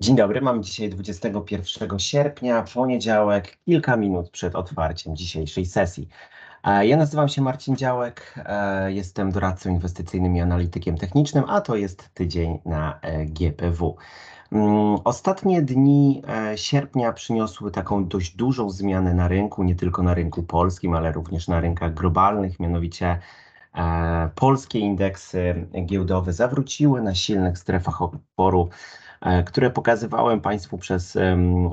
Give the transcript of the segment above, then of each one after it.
Dzień dobry, mamy dzisiaj 21 sierpnia, poniedziałek, kilka minut przed otwarciem dzisiejszej sesji. Ja nazywam się Marcin Działek, e, jestem doradcą inwestycyjnym i analitykiem technicznym, a to jest tydzień na e, GPW. Mm, ostatnie dni e, sierpnia przyniosły taką dość dużą zmianę na rynku, nie tylko na rynku polskim, ale również na rynkach globalnych, mianowicie polskie indeksy giełdowe zawróciły na silnych strefach oporu E, które pokazywałem Państwu przez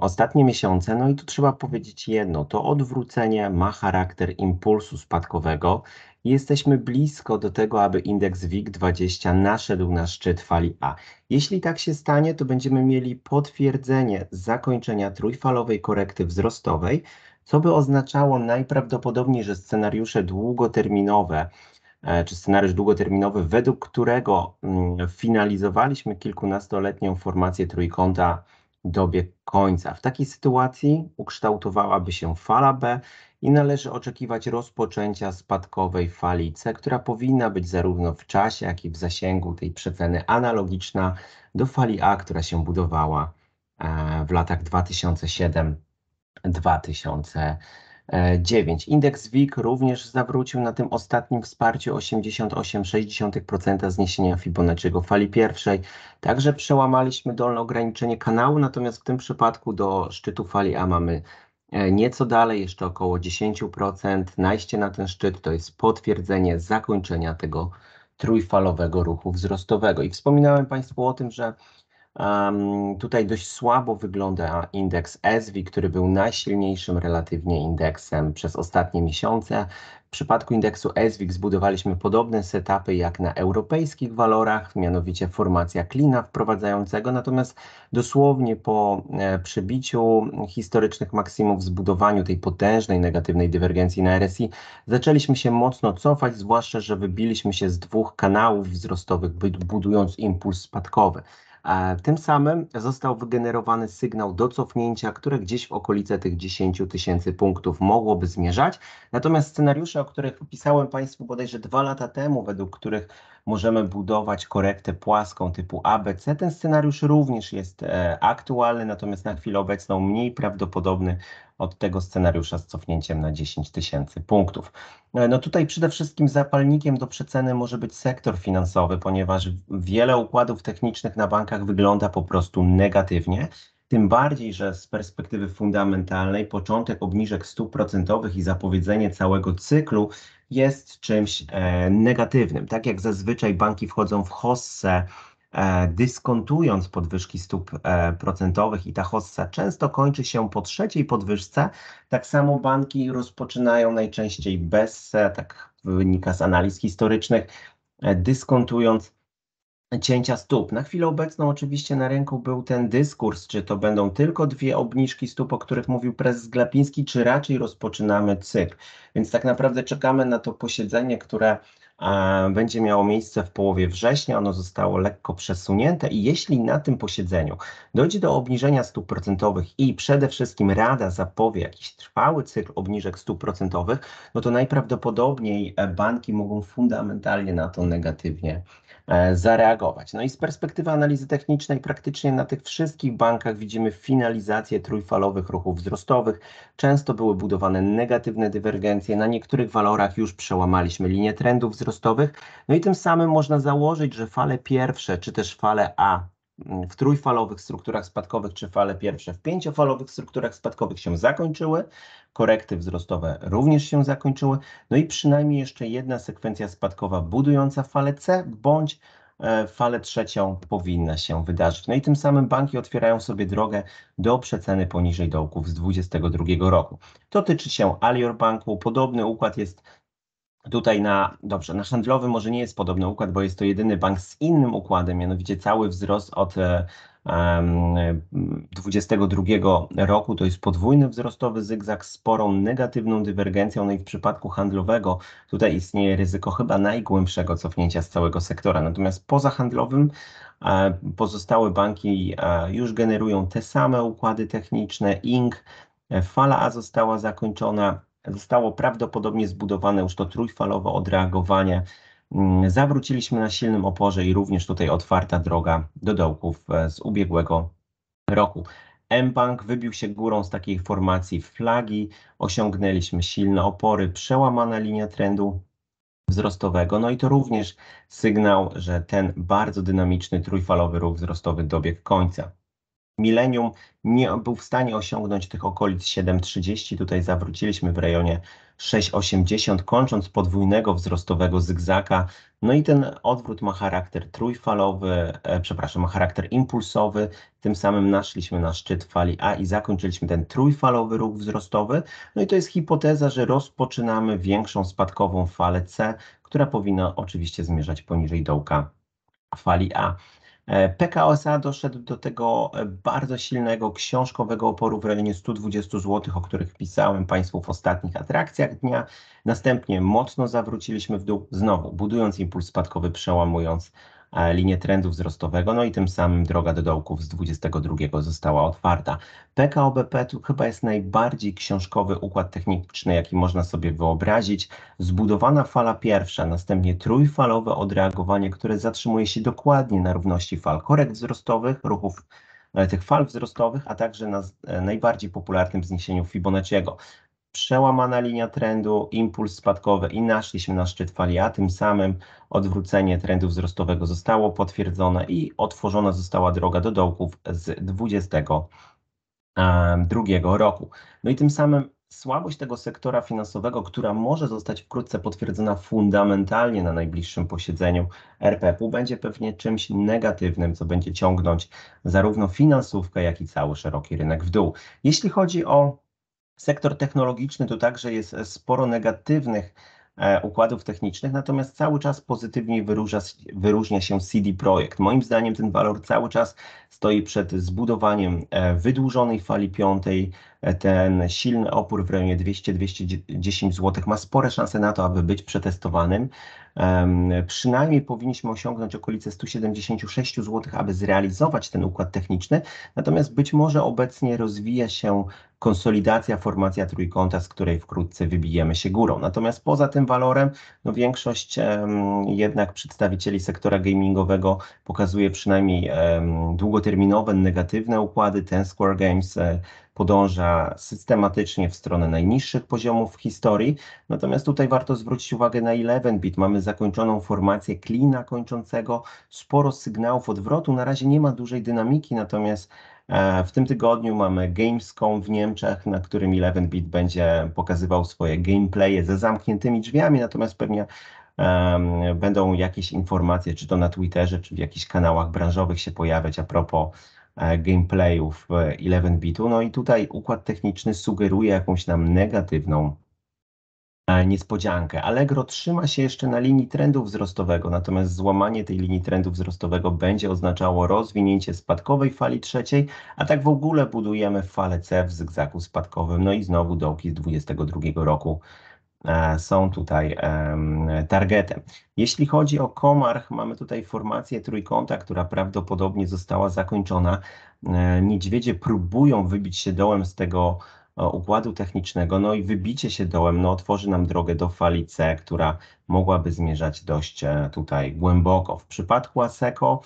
ostatnie miesiące. No i tu trzeba powiedzieć jedno, to odwrócenie ma charakter impulsu spadkowego jesteśmy blisko do tego, aby indeks WIG20 naszedł na szczyt fali A. Jeśli tak się stanie, to będziemy mieli potwierdzenie zakończenia trójfalowej korekty wzrostowej, co by oznaczało najprawdopodobniej, że scenariusze długoterminowe E, czy scenariusz długoterminowy, według którego mm, finalizowaliśmy kilkunastoletnią formację trójkąta dobie końca. W takiej sytuacji ukształtowałaby się fala B i należy oczekiwać rozpoczęcia spadkowej fali C, która powinna być zarówno w czasie, jak i w zasięgu tej przeceny analogiczna do fali A, która się budowała e, w latach 2007 2000 9. E, Indeks WIG również zawrócił na tym ostatnim wsparciu 88,6% zniesienia Fibonacciego fali pierwszej. Także przełamaliśmy dolne ograniczenie kanału, natomiast w tym przypadku do szczytu fali A mamy e, nieco dalej, jeszcze około 10%. Najście na ten szczyt to jest potwierdzenie zakończenia tego trójfalowego ruchu wzrostowego. I wspominałem Państwu o tym, że Um, tutaj dość słabo wygląda indeks ESWI, który był najsilniejszym relatywnie indeksem przez ostatnie miesiące. W przypadku indeksu ESWIG zbudowaliśmy podobne setupy jak na europejskich walorach, mianowicie formacja klina wprowadzającego, natomiast dosłownie po e, przebiciu historycznych maksimów, zbudowaniu tej potężnej negatywnej dywergencji na RSI, zaczęliśmy się mocno cofać, zwłaszcza, że wybiliśmy się z dwóch kanałów wzrostowych, budując impuls spadkowy. Tym samym został wygenerowany sygnał do cofnięcia, które gdzieś w okolice tych 10 tysięcy punktów mogłoby zmierzać. Natomiast scenariusze, o których opisałem Państwu bodajże dwa lata temu, według których możemy budować korektę płaską typu ABC, ten scenariusz również jest e, aktualny, natomiast na chwilę obecną mniej prawdopodobny od tego scenariusza z cofnięciem na 10 tysięcy punktów. E, no tutaj przede wszystkim zapalnikiem do przeceny może być sektor finansowy, ponieważ wiele układów technicznych na bankach wygląda po prostu negatywnie. Tym bardziej, że z perspektywy fundamentalnej początek obniżek stóp procentowych i zapowiedzenie całego cyklu jest czymś e, negatywnym. Tak jak zazwyczaj banki wchodzą w hossę E, dyskontując podwyżki stóp e, procentowych i ta hossa często kończy się po trzeciej podwyżce, tak samo banki rozpoczynają najczęściej bez, e, tak wynika z analiz historycznych, dyskontując cięcia stóp. Na chwilę obecną oczywiście na rynku był ten dyskurs, czy to będą tylko dwie obniżki stóp, o których mówił prezes Glapiński, czy raczej rozpoczynamy cykl. Więc tak naprawdę czekamy na to posiedzenie, które E, będzie miało miejsce w połowie września. Ono zostało lekko przesunięte i jeśli na tym posiedzeniu dojdzie do obniżenia stóp procentowych i przede wszystkim Rada zapowie jakiś trwały cykl obniżek stóp procentowych, no to najprawdopodobniej e, banki mogą fundamentalnie na to negatywnie E, zareagować. No i z perspektywy analizy technicznej praktycznie na tych wszystkich bankach widzimy finalizację trójfalowych ruchów wzrostowych. Często były budowane negatywne dywergencje, na niektórych walorach już przełamaliśmy linię trendów wzrostowych. No i tym samym można założyć, że fale pierwsze czy też fale A w trójfalowych strukturach spadkowych czy fale pierwsze w pięciofalowych strukturach spadkowych się zakończyły, korekty wzrostowe również się zakończyły, no i przynajmniej jeszcze jedna sekwencja spadkowa budująca falę C bądź e, falę trzecią powinna się wydarzyć. No i tym samym banki otwierają sobie drogę do przeceny poniżej dołków z 2022 roku. To tyczy się Alior Banku. Podobny układ jest Tutaj na, dobrze, na handlowy może nie jest podobny układ, bo jest to jedyny bank z innym układem, mianowicie cały wzrost od 22 roku to jest podwójny wzrostowy zygzak z sporą negatywną dywergencją. No i w przypadku handlowego tutaj istnieje ryzyko chyba najgłębszego cofnięcia z całego sektora. Natomiast poza handlowym e, pozostałe banki e, już generują te same układy techniczne. Inc e, fala A została zakończona zostało prawdopodobnie zbudowane już to trójfalowe odreagowanie. Mm, zawróciliśmy na silnym oporze i również tutaj otwarta droga do dołków e, z ubiegłego roku. M-Bank wybił się górą z takiej formacji flagi, osiągnęliśmy silne opory, przełamana linia trendu wzrostowego. No i to również sygnał, że ten bardzo dynamiczny trójfalowy ruch wzrostowy dobiegł końca milenium nie był w stanie osiągnąć tych okolic 7,30. Tutaj zawróciliśmy w rejonie 6,80, kończąc podwójnego wzrostowego zygzaka. No i ten odwrót ma charakter trójfalowy, e, przepraszam, ma charakter impulsowy. Tym samym naszliśmy na szczyt fali A i zakończyliśmy ten trójfalowy ruch wzrostowy. No i to jest hipoteza, że rozpoczynamy większą spadkową falę C, która powinna oczywiście zmierzać poniżej dołka fali A. E, PKO S.A. doszedł do tego e, bardzo silnego książkowego oporu w rejonie 120 zł, o których pisałem Państwu w ostatnich atrakcjach dnia. Następnie mocno zawróciliśmy w dół, znowu budując impuls spadkowy, przełamując linię trendu wzrostowego, no i tym samym droga do dołków z 22 została otwarta. PKOBP tu chyba jest najbardziej książkowy układ techniczny, jaki można sobie wyobrazić. Zbudowana fala pierwsza, następnie trójfalowe odreagowanie, które zatrzymuje się dokładnie na równości fal korekt wzrostowych, ruchów e, tych fal wzrostowych, a także na e, najbardziej popularnym zniesieniu Fibonacciego przełamana linia trendu, impuls spadkowy i naszliśmy na szczyt fali A, tym samym odwrócenie trendu wzrostowego zostało potwierdzone i otworzona została droga do dołków z 2022 roku. No i tym samym słabość tego sektora finansowego, która może zostać wkrótce potwierdzona fundamentalnie na najbliższym posiedzeniu RPP-u, będzie pewnie czymś negatywnym, co będzie ciągnąć zarówno finansówkę, jak i cały szeroki rynek w dół. Jeśli chodzi o Sektor technologiczny to także jest e, sporo negatywnych e, układów technicznych, natomiast cały czas pozytywnie wyróżnia, wyróżnia się CD Projekt. Moim zdaniem ten walor cały czas stoi przed zbudowaniem e, wydłużonej fali piątej, ten silny opór w rejonie 200-210 zł ma spore szanse na to, aby być przetestowanym. Um, przynajmniej powinniśmy osiągnąć okolice 176 zł, aby zrealizować ten układ techniczny. Natomiast być może obecnie rozwija się konsolidacja, formacja trójkąta, z której wkrótce wybijemy się górą. Natomiast poza tym walorem, no większość um, jednak przedstawicieli sektora gamingowego pokazuje przynajmniej um, długoterminowe, negatywne układy. Ten Square Games, e, podąża systematycznie w stronę najniższych poziomów historii. Natomiast tutaj warto zwrócić uwagę na 11-bit. Mamy zakończoną formację klina kończącego, sporo sygnałów odwrotu. Na razie nie ma dużej dynamiki, natomiast e, w tym tygodniu mamy Gamescom w Niemczech, na którym 11-bit będzie pokazywał swoje gameplaye ze zamkniętymi drzwiami, natomiast pewnie um, będą jakieś informacje, czy to na Twitterze, czy w jakichś kanałach branżowych się pojawiać a propos E, gameplayów 11-bitu. No i tutaj układ techniczny sugeruje jakąś nam negatywną e, niespodziankę. Allegro trzyma się jeszcze na linii trendu wzrostowego, natomiast złamanie tej linii trendu wzrostowego będzie oznaczało rozwinięcie spadkowej fali trzeciej, a tak w ogóle budujemy falę C w zygzaku spadkowym, no i znowu dołki z 2022 roku E, są tutaj e, targetem. Jeśli chodzi o Komarch, mamy tutaj formację trójkąta, która prawdopodobnie została zakończona. E, niedźwiedzie próbują wybić się dołem z tego układu technicznego, no i wybicie się dołem, no otworzy nam drogę do fali C, która mogłaby zmierzać dość tutaj głęboko. W przypadku ASECO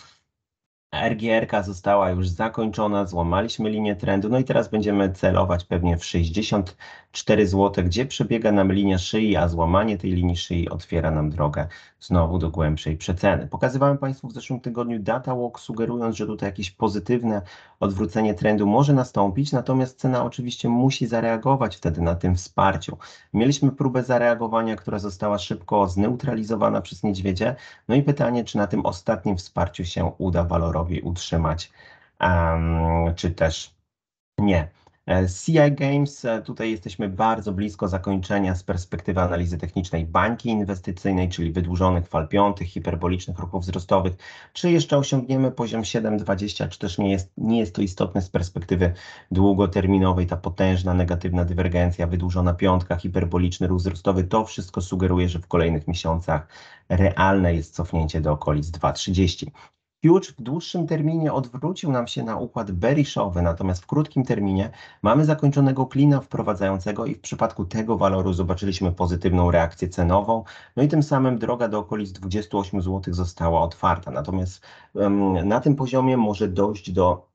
RGR została już zakończona, złamaliśmy linię trendu, no i teraz będziemy celować pewnie w 64 zł, gdzie przebiega nam linia szyi, a złamanie tej linii szyi otwiera nam drogę znowu do głębszej przeceny. Pokazywałem Państwu w zeszłym tygodniu data walk, sugerując, że tutaj jakieś pozytywne odwrócenie trendu może nastąpić, natomiast cena oczywiście musi zareagować wtedy na tym wsparciu. Mieliśmy próbę zareagowania, która została szybko zneutralizowana przez niedźwiedzie, no i pytanie, czy na tym ostatnim wsparciu się uda walorować Macowi utrzymać, czy też nie. E, CI Games, e, tutaj jesteśmy bardzo blisko zakończenia z perspektywy analizy technicznej bańki inwestycyjnej, czyli wydłużonych fal piątych, hiperbolicznych ruchów wzrostowych. Czy jeszcze osiągniemy poziom 7,20, czy też nie jest, nie jest to istotne z perspektywy długoterminowej, ta potężna negatywna dywergencja, wydłużona piątka, hiperboliczny ruch wzrostowy, to wszystko sugeruje, że w kolejnych miesiącach realne jest cofnięcie do okolic 2,30. Huge w dłuższym terminie odwrócił nam się na układ berishowy, natomiast w krótkim terminie mamy zakończonego klina wprowadzającego i w przypadku tego waloru zobaczyliśmy pozytywną reakcję cenową, no i tym samym droga do okolic 28 zł została otwarta. Natomiast um, na tym poziomie może dojść do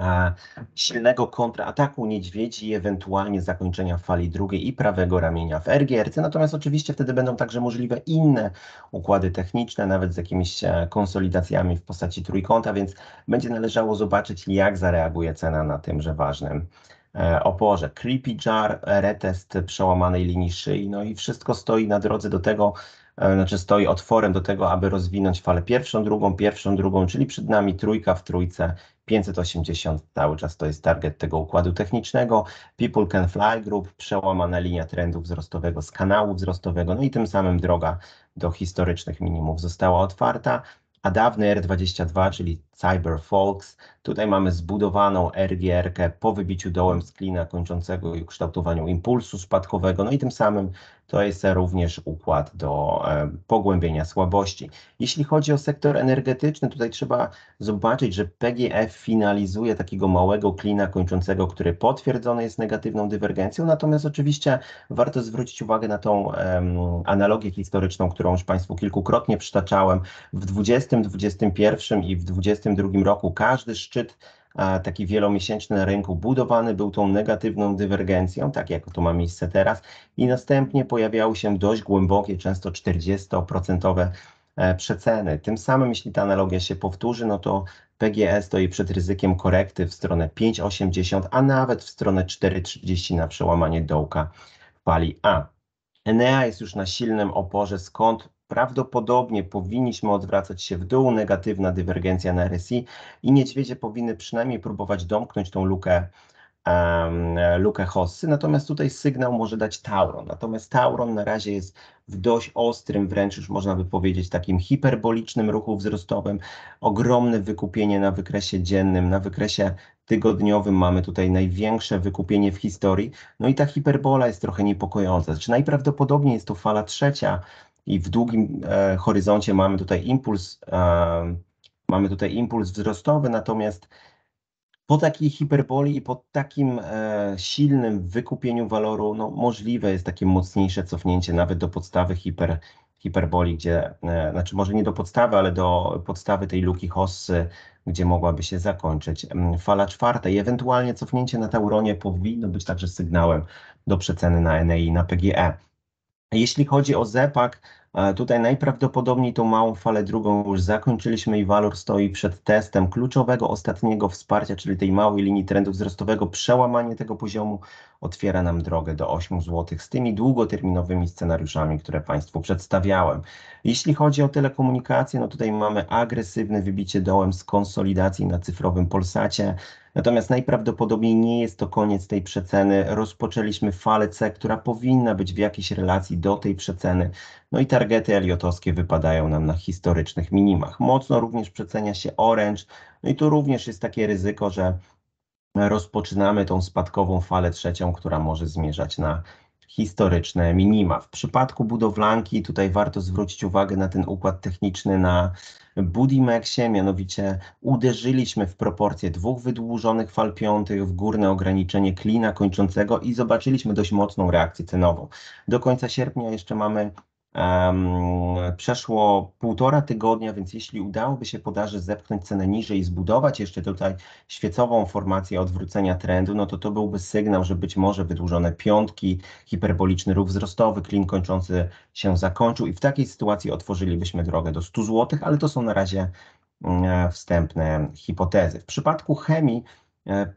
E, silnego kontrataku niedźwiedzi i ewentualnie zakończenia fali drugiej i prawego ramienia w RGRC. Natomiast oczywiście wtedy będą także możliwe inne układy techniczne, nawet z jakimiś e, konsolidacjami w postaci trójkąta, więc będzie należało zobaczyć, jak zareaguje cena na tymże ważnym e, oporze. Creepy jar, retest przełamanej linii szyi, no i wszystko stoi na drodze do tego, E, znaczy stoi otworem do tego, aby rozwinąć falę pierwszą, drugą, pierwszą, drugą, czyli przed nami trójka w trójce 580 cały czas to jest target tego układu technicznego. People Can Fly Group, przełamana linia trendu wzrostowego z kanału wzrostowego, no i tym samym droga do historycznych minimów została otwarta. A dawny R22, czyli Cyber Folks, tutaj mamy zbudowaną RGR-kę po wybiciu dołem z klina kończącego i kształtowaniu impulsu spadkowego, no i tym samym to jest również układ do e, pogłębienia słabości. Jeśli chodzi o sektor energetyczny, tutaj trzeba zobaczyć, że PGF finalizuje takiego małego klina kończącego, który potwierdzony jest negatywną dywergencją, natomiast oczywiście warto zwrócić uwagę na tą analogię historyczną, którą już Państwu kilkukrotnie przytaczałem. W 20, 21 i w 22 roku każdy szczyt taki wielomiesięczny na rynku budowany był tą negatywną dywergencją, tak jak to ma miejsce teraz, i następnie pojawiały się dość głębokie, często 40% e, przeceny. Tym samym, jeśli ta analogia się powtórzy, no to PGE stoi przed ryzykiem korekty w stronę 5,80, a nawet w stronę 4,30 na przełamanie dołka fali A. Enea jest już na silnym oporze, skąd prawdopodobnie powinniśmy odwracać się w dół, negatywna dywergencja na RSI i niedźwiedzie powinny przynajmniej próbować domknąć tą lukę lukę Hossy, natomiast tutaj sygnał może dać Tauron. Natomiast Tauron na razie jest w dość ostrym, wręcz już można by powiedzieć takim hiperbolicznym ruchu wzrostowym. Ogromne wykupienie na wykresie dziennym, na wykresie tygodniowym mamy tutaj największe wykupienie w historii. No i ta hiperbola jest trochę niepokojąca. Znaczy najprawdopodobniej jest to fala trzecia, i w długim e, horyzoncie mamy tutaj impuls, e, mamy tutaj impuls wzrostowy, natomiast po takiej hiperboli i po takim e, silnym wykupieniu waloru, no, możliwe jest takie mocniejsze cofnięcie nawet do podstawy hiper, hiperboli, gdzie, e, znaczy może nie do podstawy, ale do podstawy tej luki hossy, gdzie mogłaby się zakończyć fala czwarta i ewentualnie cofnięcie na Tauronie powinno być także sygnałem do przeceny na NEI, na PGE. Jeśli chodzi o ZEPAK, e, tutaj najprawdopodobniej tą małą falę drugą już zakończyliśmy i walor stoi przed testem kluczowego ostatniego wsparcia, czyli tej małej linii trendu wzrostowego. Przełamanie tego poziomu otwiera nam drogę do 8 zł z tymi długoterminowymi scenariuszami, które Państwu przedstawiałem. Jeśli chodzi o telekomunikację, no tutaj mamy agresywne wybicie dołem z konsolidacji na cyfrowym Polsacie. Natomiast najprawdopodobniej nie jest to koniec tej przeceny. Rozpoczęliśmy falę C, która powinna być w jakiejś relacji do tej przeceny. No i targety eliotowskie wypadają nam na historycznych minimach. Mocno również przecenia się Orange. No i tu również jest takie ryzyko, że rozpoczynamy tą spadkową falę trzecią, która może zmierzać na historyczne, minima. W przypadku budowlanki tutaj warto zwrócić uwagę na ten układ techniczny na Budimexie, mianowicie uderzyliśmy w proporcję dwóch wydłużonych fal piątych w górne ograniczenie klina kończącego i zobaczyliśmy dość mocną reakcję cenową. Do końca sierpnia jeszcze mamy Um, przeszło półtora tygodnia, więc jeśli udałoby się podaży zepchnąć cenę niżej i zbudować jeszcze tutaj świecową formację odwrócenia trendu, no to to byłby sygnał, że być może wydłużone piątki, hiperboliczny ruch wzrostowy, klin kończący się zakończył i w takiej sytuacji otworzylibyśmy drogę do 100 zł, ale to są na razie mm, e, wstępne hipotezy. W przypadku chemii e,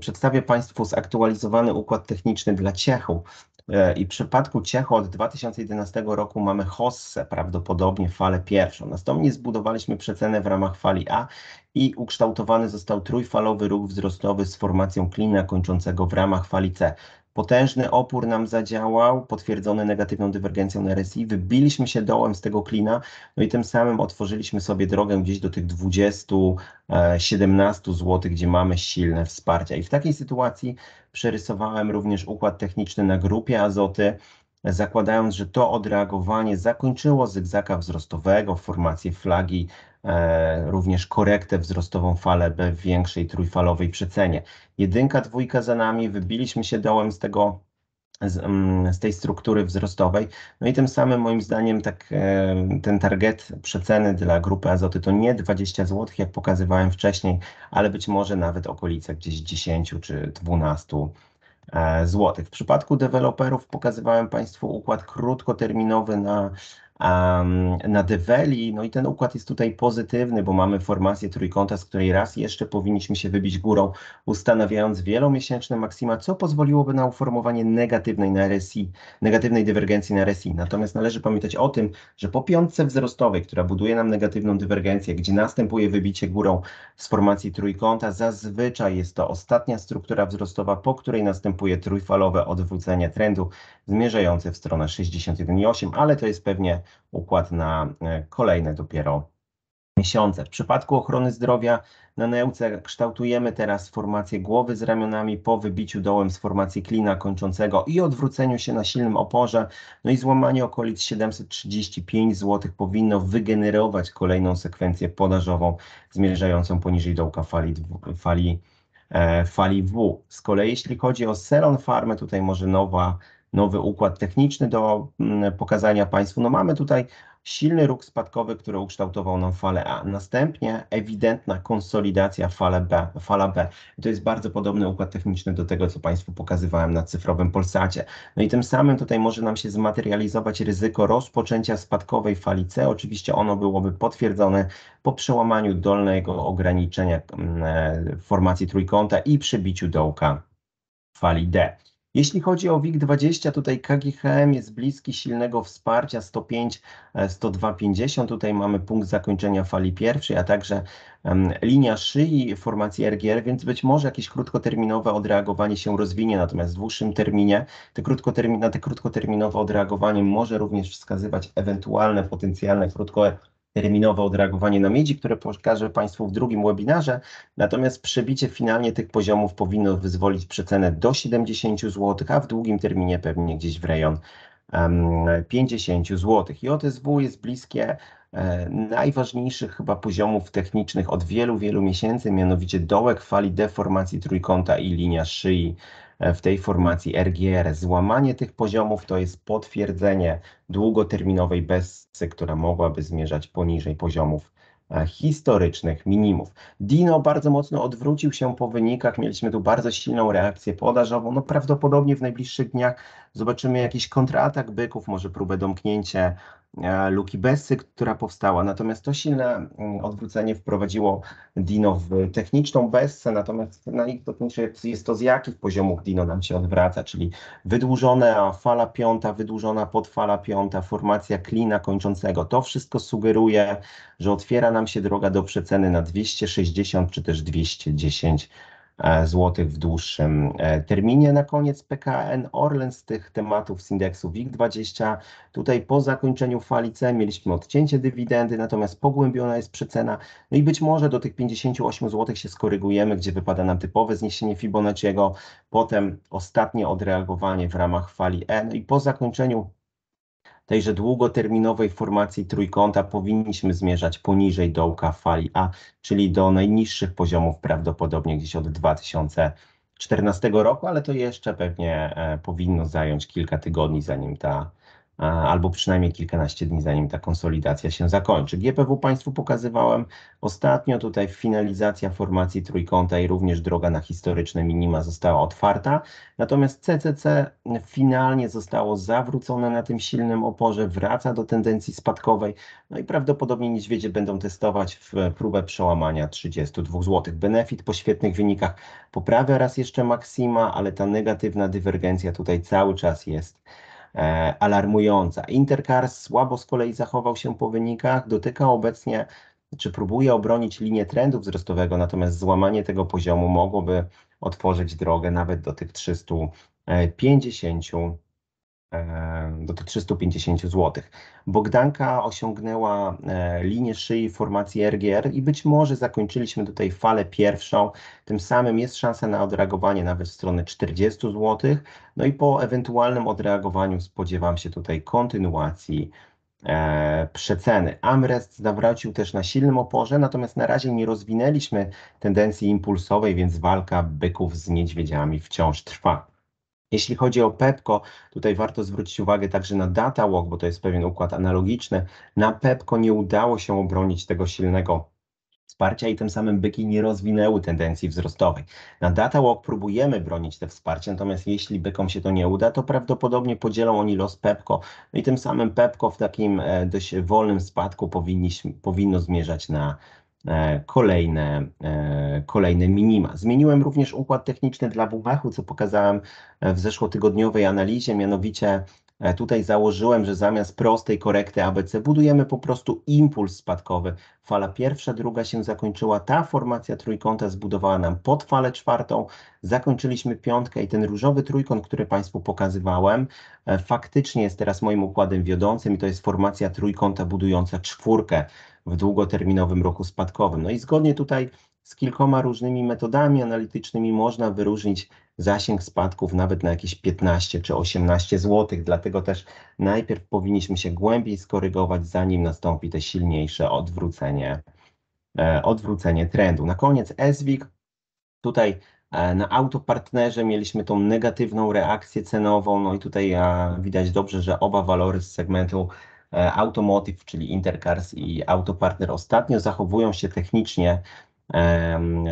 przedstawię Państwu zaktualizowany układ techniczny dla ciechu. E, I w przypadku Ciecho od 2011 roku mamy HOSSE, prawdopodobnie falę pierwszą. Następnie zbudowaliśmy przecenę w ramach fali A i ukształtowany został trójfalowy ruch wzrostowy z formacją klina kończącego w ramach fali C. Potężny opór nam zadziałał, potwierdzony negatywną dywergencją na RSI. Wybiliśmy się dołem z tego klina, no i tym samym otworzyliśmy sobie drogę gdzieś do tych 20, 17 zł, gdzie mamy silne wsparcia. I w takiej sytuacji przerysowałem również układ techniczny na grupie azoty, zakładając, że to odreagowanie zakończyło zygzaka wzrostowego w formacji flagi E, również korektę wzrostową falę B w większej trójfalowej przecenie. Jedynka, dwójka za nami, wybiliśmy się dołem z tego z, mm, z, tej struktury wzrostowej. No i tym samym moim zdaniem tak e, ten target przeceny dla grupy azoty to nie 20 zł, jak pokazywałem wcześniej, ale być może nawet okolice gdzieś 10 czy 12 e, zł. W przypadku deweloperów pokazywałem Państwu układ krótkoterminowy na na Deweli. No i ten układ jest tutaj pozytywny, bo mamy formację trójkąta, z której raz jeszcze powinniśmy się wybić górą, ustanawiając wielomiesięczne maksima, co pozwoliłoby na uformowanie negatywnej na RSI, negatywnej dywergencji na RSI. Natomiast należy pamiętać o tym, że po piątce wzrostowej, która buduje nam negatywną dywergencję, gdzie następuje wybicie górą z formacji trójkąta, zazwyczaj jest to ostatnia struktura wzrostowa, po której następuje trójfalowe odwrócenie trendu zmierzające w stronę 61,8, ale to jest pewnie układ na e, kolejne dopiero miesiące. W przypadku ochrony zdrowia na neuce kształtujemy teraz formację głowy z ramionami po wybiciu dołem z formacji klina kończącego i odwróceniu się na silnym oporze. No i złamanie okolic 735 zł powinno wygenerować kolejną sekwencję podażową zmierzającą poniżej dołka fali, fali, e, fali W. Z kolei jeśli chodzi o Seron Farmę, tutaj może nowa nowy układ techniczny do mm, pokazania Państwu. No mamy tutaj silny róg spadkowy, który ukształtował nam falę A. Następnie ewidentna konsolidacja fale B, fala B. to jest bardzo podobny układ techniczny do tego, co Państwu pokazywałem na cyfrowym Polsacie. No i tym samym tutaj może nam się zmaterializować ryzyko rozpoczęcia spadkowej fali C. Oczywiście ono byłoby potwierdzone po przełamaniu dolnego ograniczenia mm, e, formacji trójkąta i przebiciu dołka fali D. Jeśli chodzi o WIG20, tutaj KGHM jest bliski silnego wsparcia 105, 10250. E, tutaj mamy punkt zakończenia fali pierwszej, a także um, linia szyi formacji RGR, więc być może jakieś krótkoterminowe odreagowanie się rozwinie, natomiast w dłuższym terminie te krótkotermin na te krótkoterminowe odreagowanie może również wskazywać ewentualne potencjalne krótko terminowe odreagowanie na miedzi, które pokażę Państwu w drugim webinarze. Natomiast przebicie finalnie tych poziomów powinno wyzwolić przecenę do 70 zł, a w długim terminie pewnie gdzieś w rejon 50 zł. JSW jest bliskie e, najważniejszych chyba poziomów technicznych od wielu, wielu miesięcy, mianowicie dołek fali deformacji trójkąta i linia szyi E, w tej formacji RGR. Złamanie tych poziomów to jest potwierdzenie długoterminowej bezsy, która mogłaby zmierzać poniżej poziomów e, historycznych minimów. Dino bardzo mocno odwrócił się po wynikach. Mieliśmy tu bardzo silną reakcję podażową. No prawdopodobnie w najbliższych dniach zobaczymy jakiś kontratak byków, może próbę domknięcia e, luki Bessy, która powstała. Natomiast to silne mm, odwrócenie wprowadziło Dino w techniczną Bessę, natomiast najistotniejsze jest to, z jakich poziomów Dino nam się odwraca, czyli wydłużona fala piąta, wydłużona podfala piąta, formacja klina kończącego. To wszystko sugeruje, że otwiera nam się droga do przeceny na 260 czy też 210 E, złotych w dłuższym e, terminie. Na koniec PKN Orlen z tych tematów z indeksu WIG20. Tutaj po zakończeniu fali C mieliśmy odcięcie dywidendy, natomiast pogłębiona jest przecena. No i być może do tych 58 zł się skorygujemy, gdzie wypada nam typowe zniesienie Fibonacciego, potem ostatnie odreagowanie w ramach fali E. No i po zakończeniu tejże długoterminowej formacji trójkąta powinniśmy zmierzać poniżej dołka fali A, czyli do najniższych poziomów prawdopodobnie gdzieś od 2014 roku, ale to jeszcze pewnie e, powinno zająć kilka tygodni, zanim ta albo przynajmniej kilkanaście dni, zanim ta konsolidacja się zakończy. GPW Państwu pokazywałem ostatnio, tutaj finalizacja formacji trójkąta i również droga na historyczne minima została otwarta, natomiast CCC finalnie zostało zawrócone na tym silnym oporze, wraca do tendencji spadkowej, no i prawdopodobnie niedźwiedzie będą testować w próbę przełamania 32 zł. Benefit po świetnych wynikach poprawia raz jeszcze maksima, ale ta negatywna dywergencja tutaj cały czas jest E, alarmująca. Intercar słabo z kolei zachował się po wynikach, dotyka obecnie czy próbuje obronić linię trendu wzrostowego, natomiast złamanie tego poziomu mogłoby otworzyć drogę nawet do tych 350 do tych 350 zł. Bogdanka osiągnęła e, linię szyi formacji RGR i być może zakończyliśmy tutaj falę pierwszą. Tym samym jest szansa na odreagowanie nawet w stronę 40 zł. No i po ewentualnym odreagowaniu spodziewam się tutaj kontynuacji e, przeceny. Amrest zawrócił też na silnym oporze, natomiast na razie nie rozwinęliśmy tendencji impulsowej, więc walka byków z niedźwiedziami wciąż trwa. Jeśli chodzi o Pepco, tutaj warto zwrócić uwagę także na DataWalk, bo to jest pewien układ analogiczny. Na Pepco nie udało się obronić tego silnego wsparcia i tym samym byki nie rozwinęły tendencji wzrostowej. Na DataWalk próbujemy bronić te wsparcie, natomiast jeśli bykom się to nie uda, to prawdopodobnie podzielą oni los Pepco no i tym samym Pepco w takim e, dość wolnym spadku powinni, powinno zmierzać na E, kolejne, e, kolejne minima. Zmieniłem również układ techniczny dla WMH-u, co pokazałem w zeszłotygodniowej analizie, mianowicie E, tutaj założyłem, że zamiast prostej korekty ABC budujemy po prostu impuls spadkowy. Fala pierwsza, druga się zakończyła, ta formacja trójkąta zbudowała nam pod falę czwartą, zakończyliśmy piątkę i ten różowy trójkąt, który Państwu pokazywałem, e, faktycznie jest teraz moim układem wiodącym i to jest formacja trójkąta budująca czwórkę w długoterminowym roku spadkowym. No i zgodnie tutaj z kilkoma różnymi metodami analitycznymi można wyróżnić zasięg spadków nawet na jakieś 15 czy 18 zł. Dlatego też najpierw powinniśmy się głębiej skorygować, zanim nastąpi te silniejsze odwrócenie, e, odwrócenie trendu. Na koniec SWIG. Tutaj e, na autopartnerze mieliśmy tą negatywną reakcję cenową, no i tutaj e, widać dobrze, że oba walory z segmentu Automotive, czyli Intercars i Autopartner ostatnio zachowują się technicznie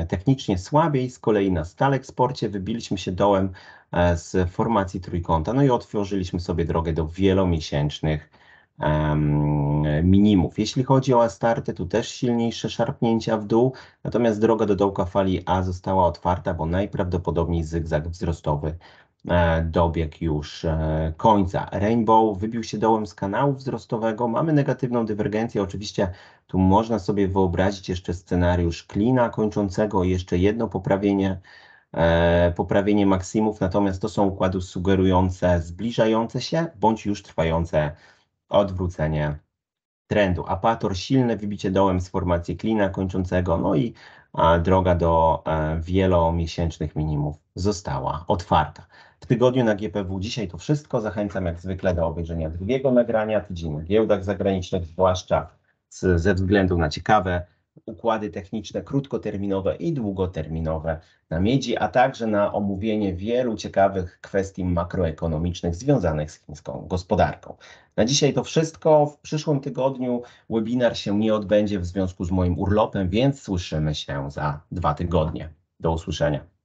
technicznie słabiej, z kolei na stale eksporcie wybiliśmy się dołem e, z formacji trójkąta, no i otworzyliśmy sobie drogę do wielomiesięcznych minimów. Jeśli chodzi o starty, tu też silniejsze szarpnięcia w dół, natomiast droga do dołka fali A została otwarta, bo najprawdopodobniej zygzak wzrostowy E, dobiegł już e, końca. Rainbow wybił się dołem z kanału wzrostowego. Mamy negatywną dywergencję. Oczywiście tu można sobie wyobrazić jeszcze scenariusz klina kończącego, jeszcze jedno poprawienie, e, poprawienie maksimów, natomiast to są układy sugerujące zbliżające się bądź już trwające odwrócenie trendu. Apator silne wybicie dołem z formacji klina kończącego, no i a, droga do a, e, wielomiesięcznych minimów została otwarta. W tygodniu na GPW dzisiaj to wszystko. Zachęcam jak zwykle do obejrzenia drugiego nagrania, tydzień na giełdach zagranicznych, zwłaszcza z, ze względu na ciekawe układy techniczne krótkoterminowe i długoterminowe na miedzi, a także na omówienie wielu ciekawych kwestii makroekonomicznych związanych z chińską gospodarką. Na dzisiaj to wszystko. W przyszłym tygodniu webinar się nie odbędzie w związku z moim urlopem, więc słyszymy się za dwa tygodnie. Do usłyszenia.